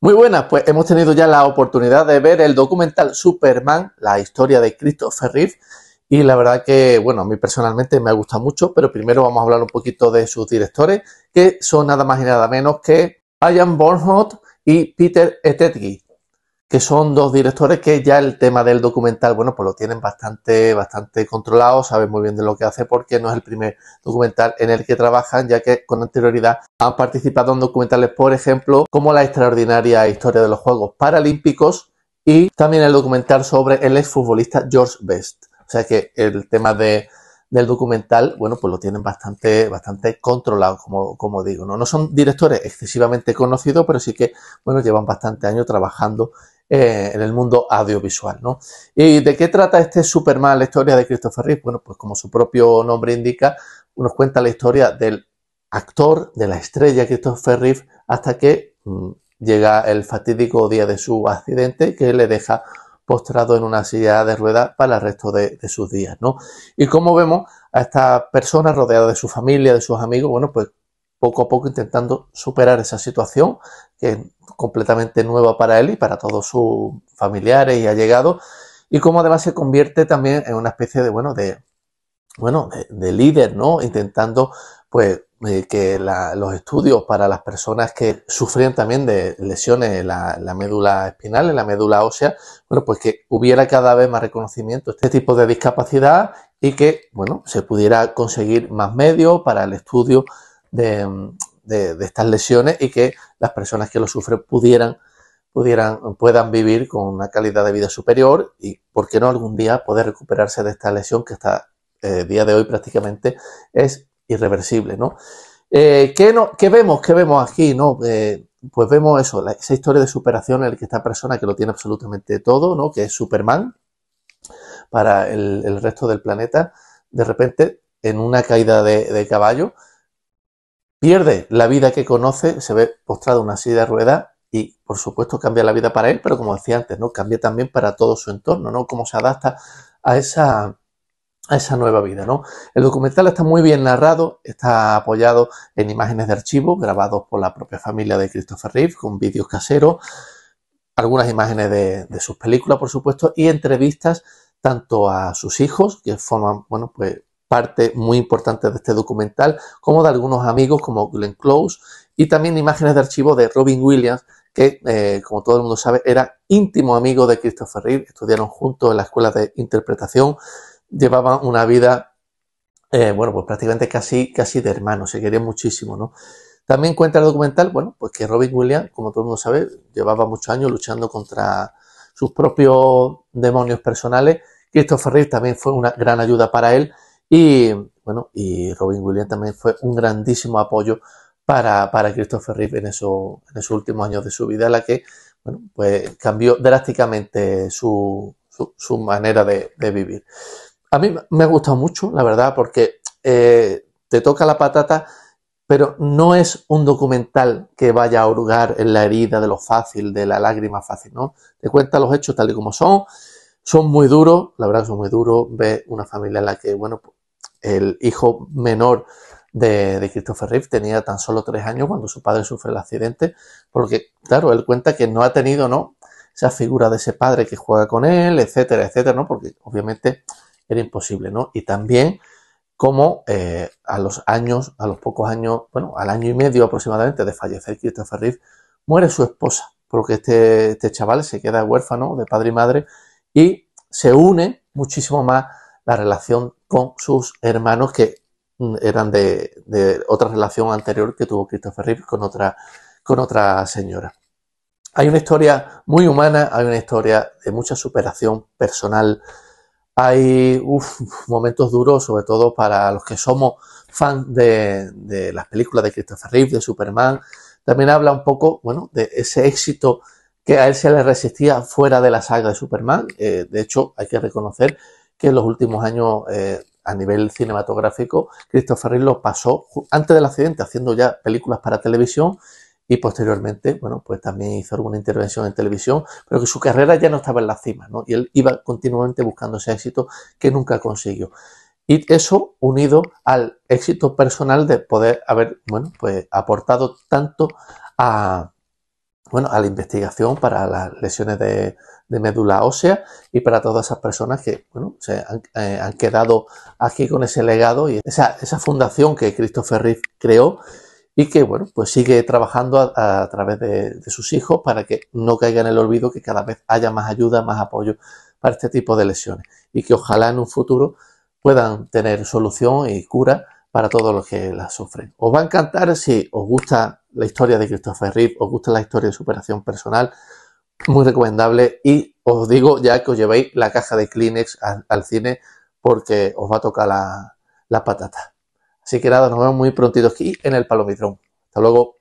Muy buenas, pues hemos tenido ya la oportunidad de ver el documental Superman, la historia de Christopher Reeve. Y la verdad que, bueno, a mí personalmente me ha gustado mucho, pero primero vamos a hablar un poquito de sus directores, que son nada más y nada menos que Ian Bornholm y Peter Etetgi que son dos directores que ya el tema del documental, bueno, pues lo tienen bastante, bastante controlado, saben muy bien de lo que hace porque no es el primer documental en el que trabajan, ya que con anterioridad han participado en documentales, por ejemplo, como la extraordinaria historia de los Juegos Paralímpicos y también el documental sobre el exfutbolista George Best. O sea que el tema del documental, bueno, pues lo tienen bastante, bastante controlado, como, como digo, ¿no? No son directores excesivamente conocidos, pero sí que, bueno, llevan bastante años trabajando eh, en el mundo audiovisual. ¿no? ¿Y de qué trata este Superman, la historia de Christopher Reeve? Bueno, pues como su propio nombre indica, nos cuenta la historia del actor, de la estrella Christopher Reeve, hasta que mm, llega el fatídico día de su accidente que le deja postrado en una silla de ruedas para el resto de, sus días, ¿no? Y como vemos a esta persona rodeada de su familia, de sus amigos, bueno, pues poco a poco intentando superar esa situación que completamente nueva para él y para todos sus familiares y allegados, y como además se convierte también en una especie de, bueno, de, bueno, de, líder, ¿no? Intentando, pues, eh, que los estudios para las personas que sufrían también de lesiones en la, la, médula espinal, en la médula ósea, bueno, pues que hubiera cada vez más reconocimiento este tipo de discapacidad y que, bueno, se pudiera conseguir más medios para el estudio de, de, estas lesiones y que las personas que lo sufren pudieran, pudieran, puedan vivir con una calidad de vida superior y, ¿por qué no algún día poder recuperarse de esta lesión que hasta eh, día de hoy prácticamente es irreversible, ¿no? Eh, ¿qué, no, qué no vemos? que vemos aquí? ¿no? Eh, pues vemos eso, la, esa historia de superación en la que esta persona que lo tiene absolutamente todo, ¿no? que es Superman, para el, resto del planeta, de repente, en una caída de caballo, pierde la vida que conoce, se ve postrado en una silla de ruedas y por supuesto cambia la vida para él, pero como decía antes, ¿no? Cambia también para todo su entorno, ¿no? Cómo se adapta a esa, a esa nueva vida, ¿no? El documental está muy bien narrado, está apoyado en imágenes de archivo grabados por la propia familia de Christopher Reeve con vídeos caseros, algunas imágenes de, de sus películas, por supuesto, y entrevistas tanto a sus hijos, que forman, bueno, pues ...parte muy importante de este documental, como de algunos amigos como Glenn Close y también imágenes de archivo de Robin Williams, que eh, como todo el mundo sabe era íntimo amigo de Christopher Reeve, estudiaron juntos en la escuela de interpretación, llevaban una vida, eh, bueno, pues prácticamente casi, casi de hermanos, se querían muchísimo, ¿no? También cuenta el documental, bueno, pues que Robin Williams, como todo el mundo sabe, llevaba muchos años luchando contra sus propios demonios personales. Christopher Reeve también fue una gran ayuda para él y bueno, y Robin Williams también fue un grandísimo apoyo para, para Christopher Reeve en, esos últimos años de su vida, en la que bueno, pues cambió drásticamente su, manera de, vivir. A mí me ha gustado mucho, la verdad, porque eh, te toca la patata, pero no es un documental que vaya a hurgar en la herida de lo fácil, de la lágrima fácil, ¿no? Te cuenta los hechos tal y como son, son muy duros, la verdad son muy duros, ve una familia en la que, bueno, el hijo menor de, Christopher Reeve tenía tan solo tres años cuando su padre sufre el accidente, porque claro, él cuenta que no ha tenido, ¿no? Esa figura de ese padre que juega con él, etcétera, etcétera, ¿no? Porque obviamente era imposible, ¿no? Y también como eh, a los años, a los pocos años, bueno, al año y medio aproximadamente de fallecer Christopher Reeve, muere su esposa, porque este, este chaval se queda huérfano de padre y madre y se une muchísimo más la relación con sus hermanos que mm, eran de, otra relación anterior que tuvo Christopher Reeve con otra, con otra señora. Hay una historia muy humana, hay una historia de mucha superación personal, hay momentos duros, sobre todo para los que somos fans de, las películas de Christopher Reeve, de Superman. También habla un poco, bueno, de ese éxito que a él se le resistía fuera de la saga de Superman. Eh, de hecho, hay que reconocer que en los últimos años eh, a nivel cinematográfico, Christopher Reeve lo pasó antes del accidente haciendo ya películas para televisión y posteriormente, bueno, pues también hizo alguna intervención en televisión, pero que su carrera ya no estaba en la cima, ¿no? Y él iba continuamente buscando ese éxito que nunca consiguió. Y eso unido al éxito personal de poder haber, bueno, pues aportado tanto a, bueno, a la investigación para las lesiones de, médula ósea y para todas esas personas que bueno, se han, eh, quedado aquí con ese legado y esa, fundación que Christopher Reeve creó y que bueno, pues sigue trabajando a, través de, sus hijos para que no caiga en el olvido, que cada vez haya más ayuda, más apoyo para este tipo de lesiones y que ojalá en un futuro puedan tener solución y cura para todos los que la sufren. Os va a encantar si os gusta la historia de Christopher Reeve, os gusta la historia de superación personal, muy recomendable y os digo ya que os llevéis la caja de Kleenex al, cine porque os va a tocar la, la patata. Así que nada, nos vemos muy prontitos aquí en el Palomitrón. Hasta luego.